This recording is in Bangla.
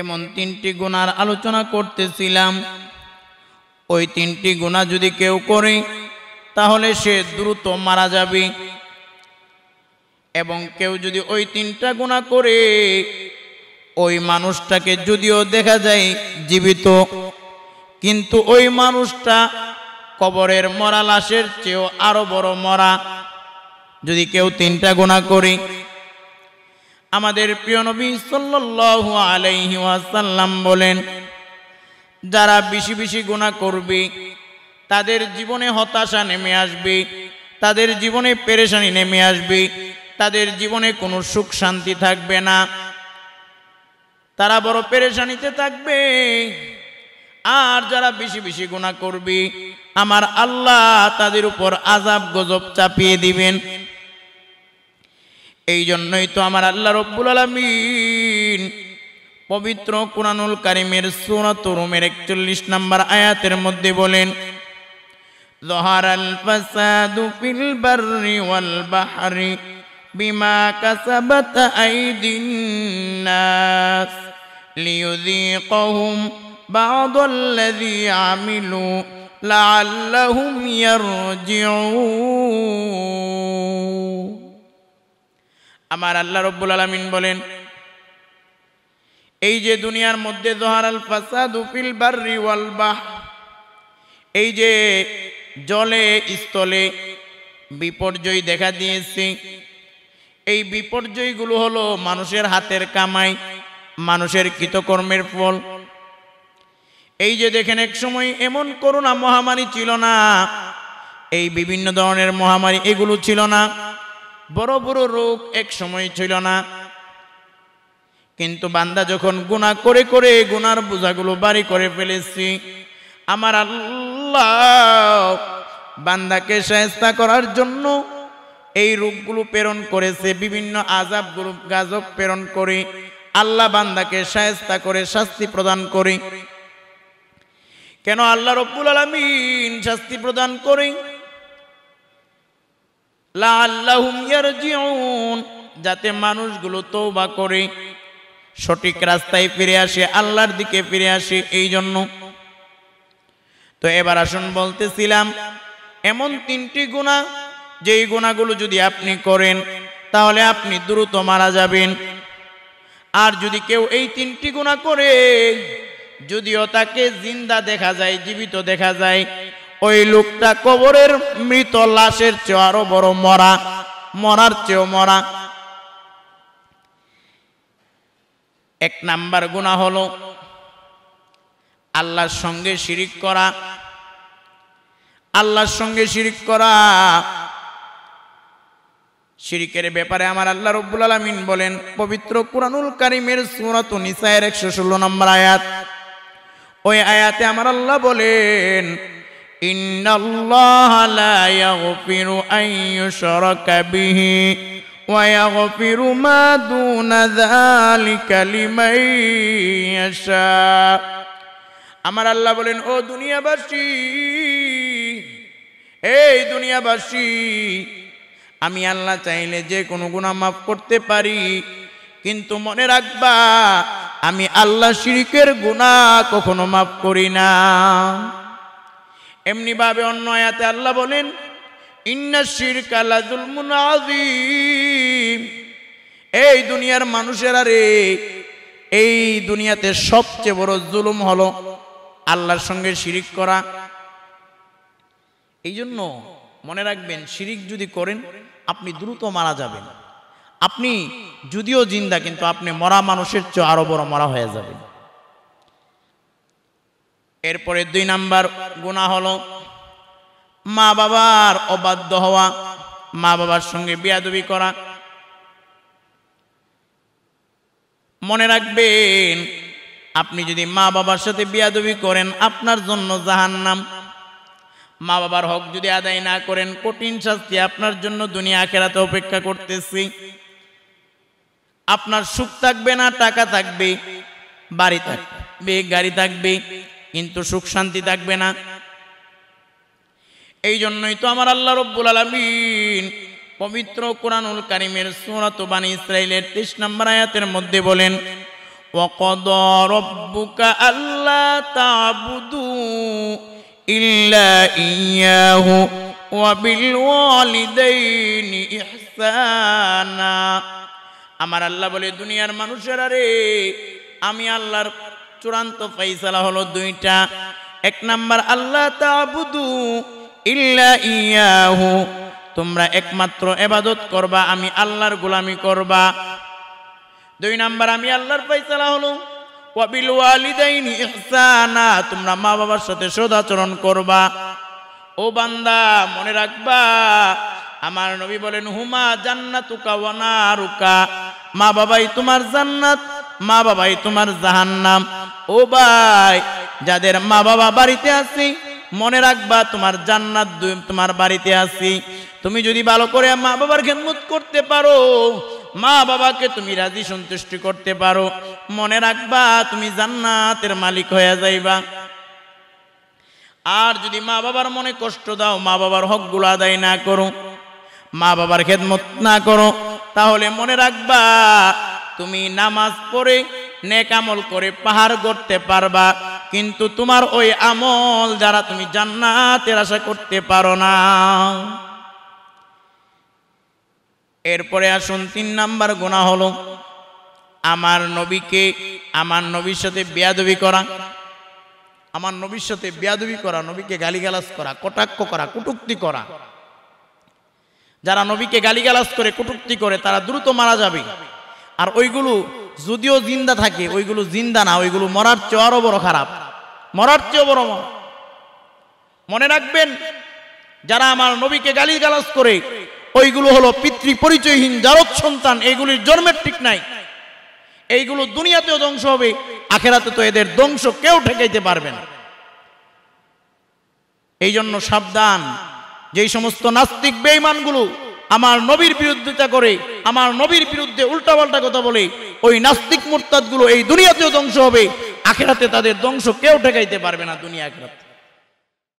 এমন তিনটি গুণার আলোচনা করতেছিলাম ওই তিনটি গুণা যদি কেউ করে তাহলে সে দ্রুত মারা যাবে এবং কেউ যদি ওই তিনটা গুণা করে ওই মানুষটাকে যদিও দেখা যায় জীবিত কিন্তু ওই মানুষটা কবরের মরা লাশের চেয়েও আরো বড় মরা যদি কেউ তিনটা গুণা করে আমাদের প্রিয় নবী সাল্লু আলাইহি ওয়াসাল্লাম বলেন যারা বেশি বেশি গুণা করবে তাদের জীবনে হতাশা নেমে আসবে তাদের জীবনে পেরেশানি নেমে আসবে তাদের জীবনে কোনো সুখ শান্তি থাকবে না তারা বড় পেরেশানিতে থাকবে আর যারা বেশি বেশি গুণা করবে আমার আল্লাহ তাদের উপর আজাব গজব চাপিয়ে দিবেন এই জন্যই তো আমার আল্লাহ রব্বুল আলমিন পবিত্র কুরানুল কারিমের সুরাতরুমের একচল্লিশ নম্বর আয়াতের মধ্যে বলেন লাল্লাহুম ইয়ারজিউন আমার আল্লাহ রব্বুল আলমিন বলেন এই যে দুনিয়ার মধ্যে জোহারাল ফাসাদ উফিল বার্রি ওয়ালবাহ এই যে জলে স্থলে বিপর্যয় দেখা দিয়েছে এই বিপর্যয়গুলো হলো মানুষের হাতের কামাই মানুষের কৃতকর্মের ফল এই যে দেখেন এক সময় এমন করোনা মহামারী ছিল না এই বিভিন্ন ধরনের মহামারী এগুলো ছিল না বড় বড় রোগ এক সময় ছিল না কিন্তু বান্দা যখন গুণা করে করে গুনার বোঝাগুলো বাড়ি করে ফেলেছি আমার আল্লাহ বান্দাকে সাহস্তা করার জন্য এই রোগগুলো প্রেরণ করেছে বিভিন্ন আজাব গ্রুপ গাজব প্রেরণ করে আল্লাহ বান্দাকে সাহস্তা করে শাস্তি প্রদান করে কেন আল্লাহ রব্বুল আলমিন শাস্তি প্রদান করে যাতে মানুষগুলো তৌবা করে সঠিক রাস্তায় ফিরে আসে আল্লাহর দিকে ফিরে আসে এই জন্য তো এবার আসুন বলতেছিলাম এমন তিনটি গুণা যেই গুণাগুলো যদি আপনি করেন তাহলে আপনি দ্রুত মারা যাবেন আর যদি কেউ এই তিনটি গুণা করে যদিও তাকে জিন্দা দেখা যায় জীবিত দেখা যায় ওই লোকটা কবরের মৃত লাশের চেয়ে আরো বড় মরা মরার চেয়েও মরা এক নাম্বার গুণা হল আল্লাহর সঙ্গে শিরিক করা আল্লাহর সঙ্গে শিরিক করা শিরিকের ব্যাপারে আমার আল্লাহ রব্বুল আলমিন বলেন পবিত্র কুরানুল কারিমের সুরাত নিসায়ের একশো ষোলো নম্বর আয়াত ওই আয়াতে আমার আল্লাহ বলেন إن الله لا يغفر أن يشرك به ويغفر ما دون ذلك لمن يشاء আমার আল্লাহ বলেন ও দুনিয়াবাসী এই দুনিয়াবাসী আমি আল্লাহ চাইলে যে কোনো গুণা মাফ করতে পারি কিন্তু মনে রাখবা আমি আল্লাহ শিরিকের গুণা কখনো মাফ করি না এমনিভাবে অন্য আয়াতে আল্লাহ বলেন এই দুনিয়ার মানুষের আরে এই দুনিয়াতে সবচেয়ে বড় জুলুম হলো আল্লাহর সঙ্গে শিরিক করা এই জন্য মনে রাখবেন শিরিক যদি করেন আপনি দ্রুত মারা যাবেন আপনি যদিও জিন্দা কিন্তু আপনি মরা মানুষের চেয়ে আরো বড় মরা হয়ে যাবেন এরপরে দুই নাম্বার গুণা হলো মা বাবার অবাধ্য হওয়া মা বাবার সঙ্গে বিয়াদবি করা মনে রাখবেন আপনি যদি মা বাবার সাথে বিয়াদবি করেন আপনার জন্য জাহান্নাম মা বাবার হক যদি আদায় না করেন কঠিন শাস্তি আপনার জন্য দুনিয়া খেলাতে অপেক্ষা করতেছি আপনার সুখ থাকবে না টাকা থাকবে বাড়ি থাকবে গাড়ি থাকবে কিন্তু সুখ শান্তি থাকবে না এই জন্যই তো আমার আল্লাহ রব্বুল আলমিন পবিত্র কোরআনুল কারিমের সুরাত বাণী ইসরায়েলের তেইশ নম্বর আয়াতের মধ্যে বলেন وقد ربك ألا تعبدوا إلا إياه وبالوالدين إحسانا আমার আল্লাহ বলে দুনিয়ার মানুষের আরে আমি আল্লাহর চূড়ান্ত ফাইসালা হলো দুইটা এক নাম্বার আল্লাহ তাবুদু ইল্লা ইয়াহু তোমরা একমাত্র এবাদত করবা আমি আল্লাহর গোলামি করবা দুই নাম্বার আমি আল্লাহর ফাইসালা হলো ওয়াবিল ওয়ালিদাইনি ইহসানা তোমরা মা বাবার সাথে সদাচরণ করবা ও বান্দা মনে রাখবা আমার নবী বলেন হুমা জান্নাতুকা ওয়া নারুকা মা বাবাই তোমার জান্নাত মা বাবাই তোমার জাহান্নাম ও ভাই যাদের মা বাবা বাড়িতে আসি মনে রাখবা তোমার জান্নাত তোমার বাড়িতে আসি তুমি যদি ভালো করে মা বাবার খেদমত করতে পারো মা বাবাকে তুমি রাজি সন্তুষ্টি করতে পারো মনে রাখবা তুমি জান্নাতের মালিক হয়ে যাইবা আর যদি মা বাবার মনে কষ্ট দাও মা বাবার হকগুলো আদায় না করো মা বাবার খেদমত না করো তাহলে মনে রাখবা তুমি নামাজ পড়ে নেকামল করে পাহাড় গড়তে পারবা কিন্তু তোমার ওই আমল যারা তুমি জান্নাতের আশা করতে পারো না এরপরে আসুন তিন নাম্বার গুণা হলো আমার নবীকে আমার নবীর সাথে বেয়াদবি করা আমার নবীর সাথে বেয়াদবি করা নবীকে গালিগালাজ করা কটাক্ষ করা কুটুক্তি করা যারা নবীকে গালিগালাজ করে কুটুক্তি করে তারা দ্রুত মারা যাবে আর ওইগুলো যদিও জিন্দা থাকে ওইগুলো জিন্দা না ওইগুলো মরার চেয়ে আরো বড় খারাপ মরার চেয়ে বড় মরা মনে রাখবেন যারা আমার নবীকে গালি গালাজ করে ওইগুলো হলো পিতৃ পরিচয়হীন জারত সন্তান এইগুলির জন্মের ঠিক নাই এইগুলো দুনিয়াতেও ধ্বংস হবে আখেরাতে তো এদের ধ্বংস কেউ ঠেকাইতে পারবে না এই জন্য সাবধান যেই সমস্ত নাস্তিক বেইমানগুলো আমার নবীর বিরোধিতা করে আমার নবীর বিরুদ্ধে উল্টাপাল্টা কথা বলে ওই নাস্তিক মুরতাদগুলো এই দুনিয়াতেও ধ্বংস হবে আখেরাতে তাদের ধ্বংস কেউ ঠেকাইতে পারবে না দুনিয়া আখেরাতে